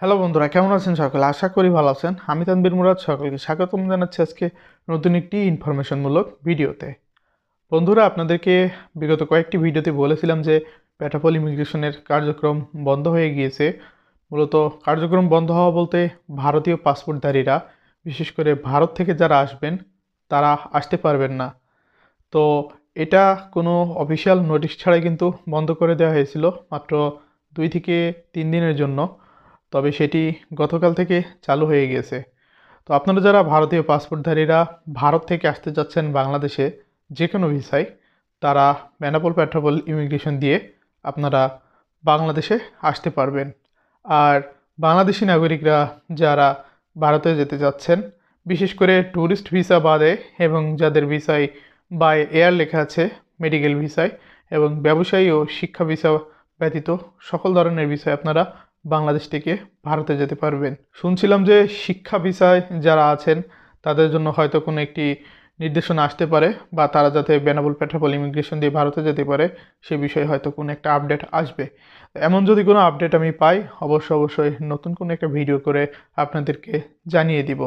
hello বন্ধুরা কেমন আছেন সকলে আশা করি ভালো আছেন আমি তানবীর মুরাদ সকলকে স্বাগতম জানাচ্ছি আজকে নতুন একটি ইনফরমেশনমূলক ভিডিওতে বন্ধুরা আপনাদেরকে বিগত কয়েকটি ভিডিওতে বলেছিলাম যে প্যাটাফল ইমিগ্রেশনের কার্যক্রম বন্ধ হয়ে গিয়েছে মূলত কার্যক্রম বন্ধ হওয়া বলতে ভারতীয় পাসপোর্টধারীরা বিশেষ করে ভারত থেকে যারা আসবেন তারা আসতে পারবেন না তো এটা কোনো অফিসিয়াল নোটিশ ছাড়াই কিন্তু বন্ধ করে দেওয়া হয়েছিল মাত্র দুই থেকে তিন দিনের জন্য তবে সেটি গতকাল থেকে চালু হয়ে গিয়েছে তো আপনারা যারা ভারতীয় পাসপোর্টধারীরা ভারত থেকে আসতে যাচ্ছেন বাংলাদেশে যে কোনো ভিসায় তারা ম্যানাপোল প্যাট্রাপল ইমিগ্রেশন দিয়ে আপনারা বাংলাদেশে আসতে পারবেন আর বাংলাদেশি নাগরিকরা যারা ভারতে যেতে যাচ্ছেন বিশেষ করে ট্যুরিস্ট ভিসা বাদে এবং যাদের ভিসায় বাই এয়ার লেখা আছে মেডিকেল ভিসায় এবং ব্যবসায়ী ও শিক্ষা ভিসা ব্যতীত সকল ধরনের বিষয়ে আপনারা বাংলাদেশ থেকে ভারতে যেতে পারবেন শুনছিলাম যে শিক্ষা ভিসায় যারা আছেন তাদের জন্য হয়তো কোনো একটি নির্দেশনা আসতে পারে বা তারা যাতে বেনাবল পেট্রাপল ইমিগ্রেশন দিয়ে ভারতে যেতে পারে সে বিষয়ে হয়তো কোনো একটা আপডেট আসবে এমন যদি কোনো আপডেট আমি পাই অবশ্য অবশ্যই নতুন কোনো একটা ভিডিও করে আপনাদেরকে জানিয়ে দিব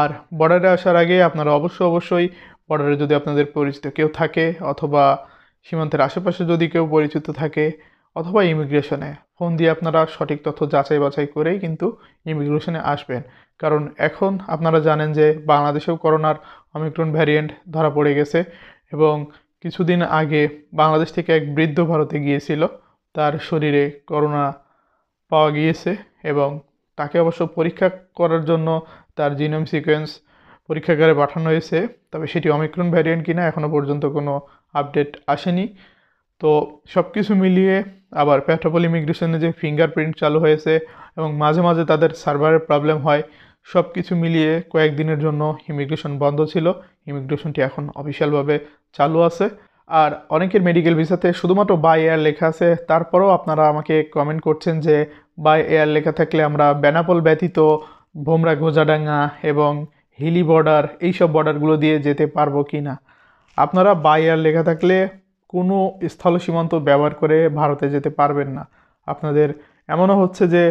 আর বর্ডারে আসার আগে আপনারা অবশ্য অবশ্যই বর্ডারে যদি আপনাদের পরিচিত কেউ থাকে অথবা সীমান্তের আশেপাশে যদি কেউ পরিচিত থাকে অথবা ইমিগ্রেশনে ফোন দিয়ে আপনারা সঠিক তথ্য যাচাই বাছাই করেই কিন্তু ইমিগ্রেশনে আসবেন কারণ এখন আপনারা জানেন যে বাংলাদেশেও করোনার অমিক্রন ভ্যারিয়েন্ট ধরা পড়ে গেছে এবং কিছুদিন আগে বাংলাদেশ থেকে এক বৃদ্ধ ভারতে গিয়েছিল তার শরীরে করোনা পাওয়া গিয়েছে এবং তাকে অবশ্য পরীক্ষা করার জন্য তার জিনোম সিকোয়েন্স পরীক্ষাগারে পাঠানো হয়েছে তবে সেটি অমিক্রন ভ্যারিয়েন্ট কিনা এখনও পর্যন্ত কোনো আপডেট আসেনি তো সব কিছু মিলিয়ে আবার পেট্রোপল ইমিগ্রেশনে যে ফিঙ্গারপ্রিন্ট চালু হয়েছে এবং মাঝে মাঝে তাদের সার্ভারের প্রবলেম হয় সব কিছু মিলিয়ে কয়েকদিনের জন্য ইমিগ্রেশন বন্ধ ছিল ইমিগ্রেশনটি এখন অফিসিয়ালভাবে চালু আছে আর অনেকের মেডিকেল ভিসাতে শুধুমাত্র বাই এয়ার লেখা আছে তারপরেও আপনারা আমাকে কমেন্ট করছেন যে বাই এয়ার লেখা থাকলে আমরা বেনাপোল ব্যতীত ভোমরা গোজাডাঙ্গা এবং হিলি বর্ডার এইসব বর্ডারগুলো দিয়ে যেতে পারবো কি না আপনারা বাই এয়ার লেখা থাকলে কোনো স্থল সীমান্ত ব্যবহার করে ভারতে যেতে পারবেন না আপনাদের এমনও হচ্ছে যে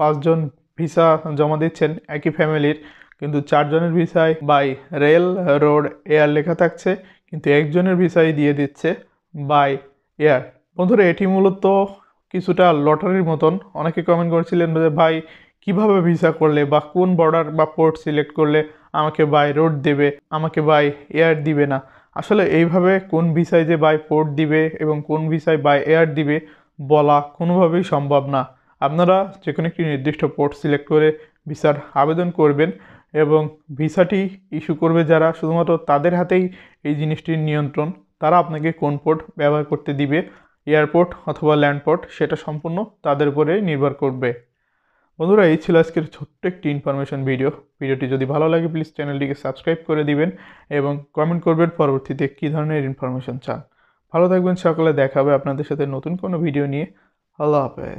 পাঁচজন ভিসা জমা দিচ্ছেন একই ফ্যামিলির কিন্তু চারজনের ভিসায় বাই রেল রোড এয়ার লেখা থাকছে কিন্তু একজনের ভিসাই দিয়ে দিচ্ছে বাই এয়ার বন্ধুরা এটি মূলত কিছুটা লটারির মতন অনেকে কমেন্ট করেছিলেন যে ভাই কিভাবে ভিসা করলে বা কোন বর্ডার বা পোর্ট সিলেক্ট করলে আমাকে বাই রোড দেবে আমাকে বাই এয়ার দিবে না আসলে এইভাবে কোন ভিসায় যে বাই পোর্ট দিবে এবং কোন ভিসায় বাই এয়ার দিবে বলা কোনোভাবেই সম্ভব না আপনারা যে কোনো একটি নির্দিষ্ট পোর্ট সিলেক্ট করে ভিসার আবেদন করবেন এবং ভিসাটি ইস্যু করবে যারা শুধুমাত্র তাদের হাতেই এই জিনিসটির নিয়ন্ত্রণ তারা আপনাকে কোন পোর্ট ব্যবহার করতে দিবে এয়ারপোর্ট অথবা ল্যান্ডপোর্ট সেটা সম্পূর্ণ তাদের উপরে নির্ভর করবে বন্ধুরা এই ছিল আজকের ছোট্ট একটি ইনফরমেশন ভিডিও ভিডিওটি যদি ভালো লাগে প্লিজ চ্যানেলটিকে সাবস্ক্রাইব করে দিবেন এবং কমেন্ট করবেন পরবর্তীতে কী ধরনের ইনফরমেশন চান ভালো থাকবেন সকালে দেখাবে আপনাদের সাথে নতুন কোনো ভিডিও নিয়ে আল্লাহ হাফেজ